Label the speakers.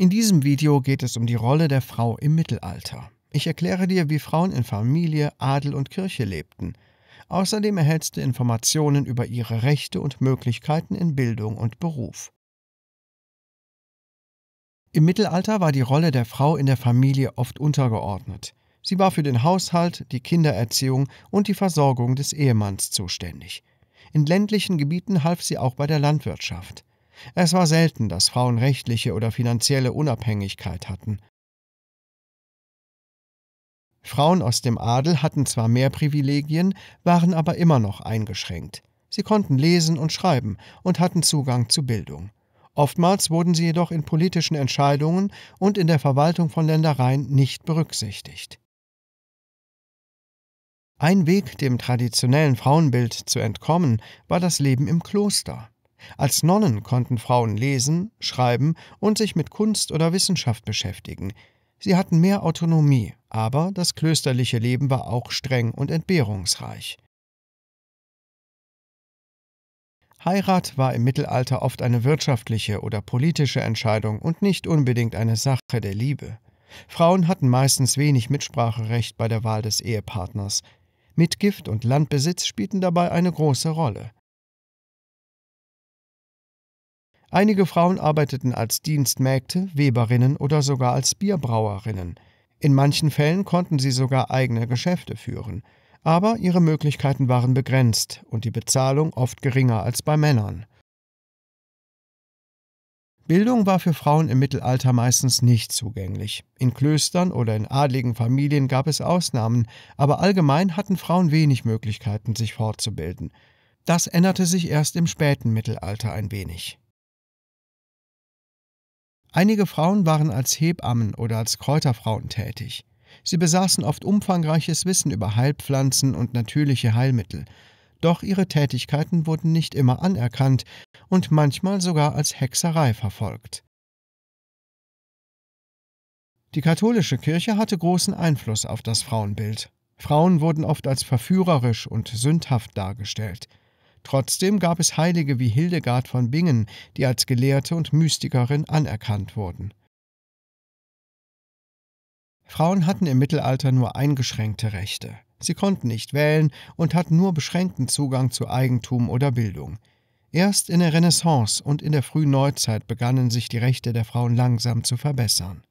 Speaker 1: In diesem Video geht es um die Rolle der Frau im Mittelalter. Ich erkläre dir, wie Frauen in Familie, Adel und Kirche lebten. Außerdem erhältst du Informationen über ihre Rechte und Möglichkeiten in Bildung und Beruf. Im Mittelalter war die Rolle der Frau in der Familie oft untergeordnet. Sie war für den Haushalt, die Kindererziehung und die Versorgung des Ehemanns zuständig. In ländlichen Gebieten half sie auch bei der Landwirtschaft. Es war selten, dass Frauen rechtliche oder finanzielle Unabhängigkeit hatten. Frauen aus dem Adel hatten zwar mehr Privilegien, waren aber immer noch eingeschränkt. Sie konnten lesen und schreiben und hatten Zugang zu Bildung. Oftmals wurden sie jedoch in politischen Entscheidungen und in der Verwaltung von Ländereien nicht berücksichtigt. Ein Weg, dem traditionellen Frauenbild zu entkommen, war das Leben im Kloster. Als Nonnen konnten Frauen lesen, schreiben und sich mit Kunst oder Wissenschaft beschäftigen. Sie hatten mehr Autonomie, aber das klösterliche Leben war auch streng und entbehrungsreich. Heirat war im Mittelalter oft eine wirtschaftliche oder politische Entscheidung und nicht unbedingt eine Sache der Liebe. Frauen hatten meistens wenig Mitspracherecht bei der Wahl des Ehepartners. Mitgift und Landbesitz spielten dabei eine große Rolle. Einige Frauen arbeiteten als Dienstmägde, Weberinnen oder sogar als Bierbrauerinnen. In manchen Fällen konnten sie sogar eigene Geschäfte führen. Aber ihre Möglichkeiten waren begrenzt und die Bezahlung oft geringer als bei Männern. Bildung war für Frauen im Mittelalter meistens nicht zugänglich. In Klöstern oder in adligen Familien gab es Ausnahmen, aber allgemein hatten Frauen wenig Möglichkeiten, sich fortzubilden. Das änderte sich erst im späten Mittelalter ein wenig. Einige Frauen waren als Hebammen oder als Kräuterfrauen tätig. Sie besaßen oft umfangreiches Wissen über Heilpflanzen und natürliche Heilmittel, doch ihre Tätigkeiten wurden nicht immer anerkannt und manchmal sogar als Hexerei verfolgt. Die katholische Kirche hatte großen Einfluss auf das Frauenbild. Frauen wurden oft als verführerisch und sündhaft dargestellt. Trotzdem gab es Heilige wie Hildegard von Bingen, die als Gelehrte und Mystikerin anerkannt wurden. Frauen hatten im Mittelalter nur eingeschränkte Rechte. Sie konnten nicht wählen und hatten nur beschränkten Zugang zu Eigentum oder Bildung. Erst in der Renaissance und in der frühen Neuzeit begannen sich die Rechte der Frauen langsam zu verbessern.